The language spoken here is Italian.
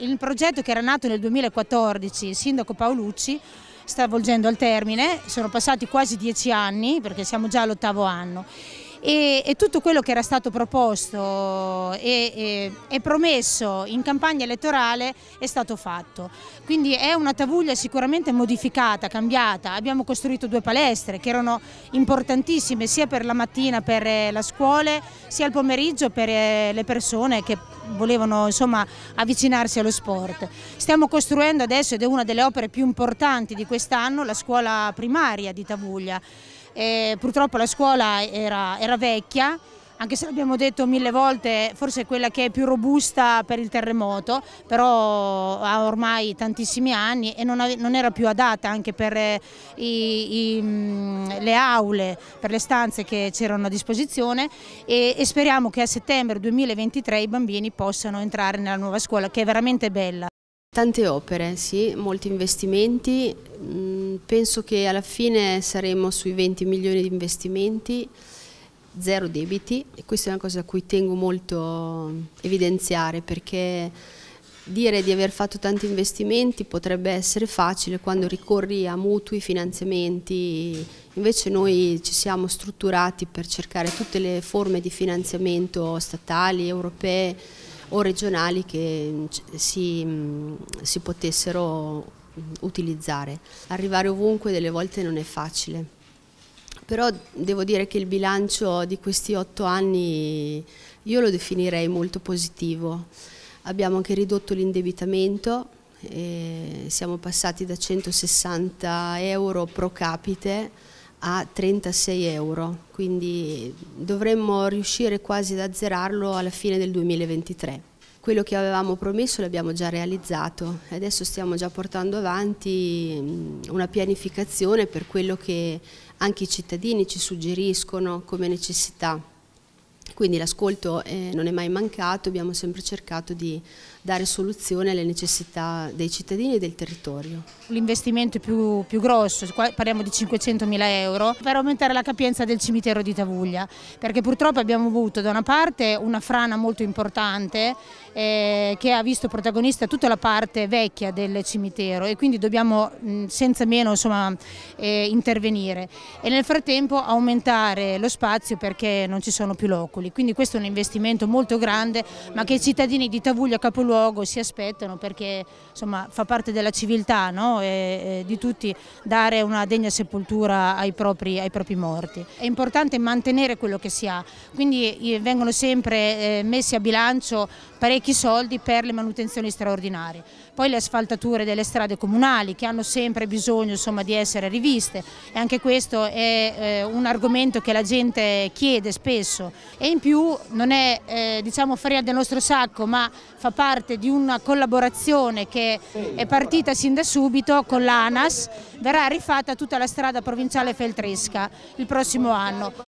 Il progetto che era nato nel 2014, il sindaco Paolucci, sta volgendo al termine, sono passati quasi dieci anni perché siamo già all'ottavo anno e, e tutto quello che era stato proposto e, e, e, promesso in campagna elettorale è stato fatto. Quindi è una tavuglia sicuramente modificata, cambiata, abbiamo costruito due palestre che erano importantissime sia per la mattina per eh, la scuola sia il pomeriggio per eh, le persone che volevano insomma, avvicinarsi allo sport. Stiamo costruendo adesso ed è una delle opere più importanti di quest'anno la scuola primaria di Tavuglia eh, purtroppo la scuola era, era vecchia, anche se l'abbiamo detto mille volte, forse quella che è più robusta per il terremoto, però ha ormai tantissimi anni e non, non era più adatta anche per eh, i, i, mm, le aule, per le stanze che c'erano a disposizione e, e speriamo che a settembre 2023 i bambini possano entrare nella nuova scuola che è veramente bella. Tante opere, sì, molti investimenti. Mh mm, Penso che alla fine saremo sui 20 milioni di investimenti, zero debiti e questa è una cosa a cui tengo molto evidenziare perché dire di aver fatto tanti investimenti potrebbe essere facile quando ricorri a mutui, finanziamenti, invece noi ci siamo strutturati per cercare tutte le forme di finanziamento statali, europee o regionali che si, si potessero Mm, utilizzare. Arrivare ovunque delle volte non è facile. Però devo dire che il bilancio di questi otto anni io lo definirei molto positivo. Abbiamo anche ridotto l'indebitamento, siamo passati da 160 euro pro capite a 36 euro, quindi dovremmo riuscire quasi ad azzerarlo alla fine del 2023. Quello che avevamo promesso l'abbiamo già realizzato e adesso stiamo già portando avanti una pianificazione per quello che anche i cittadini ci suggeriscono come necessità. Quindi l'ascolto eh, non è mai mancato, abbiamo sempre cercato di dare soluzione alle necessità dei cittadini e del territorio. L'investimento più, più, grosso, parliamo di 500.000 euro, per aumentare la capienza del cimitero di Tavuglia, perché purtroppo abbiamo avuto da una parte una frana molto importante eh, che ha visto protagonista tutta la parte vecchia del cimitero e quindi dobbiamo mh, senza meno insomma, eh, intervenire e nel frattempo aumentare lo spazio perché non ci sono più loculi. Napoli, quindi questo è un investimento molto grande ma che i cittadini di Tavuglia Capoluogo si aspettano perché insomma, fa parte della civiltà no? e, e di tutti dare una degna sepoltura ai propri, ai propri, morti. È importante mantenere quello che si ha, quindi vengono sempre eh, messi a bilancio parecchi soldi per le manutenzioni straordinarie. Poi le asfaltature delle strade comunali che hanno sempre bisogno insomma, di essere riviste e anche questo è eh, un argomento che la gente chiede spesso e in più non è eh, diciamo Faria del nostro sacco ma fa parte di una collaborazione che è partita sin da subito con l'ANAS, verrà rifatta tutta la strada provinciale feltresca il prossimo anno.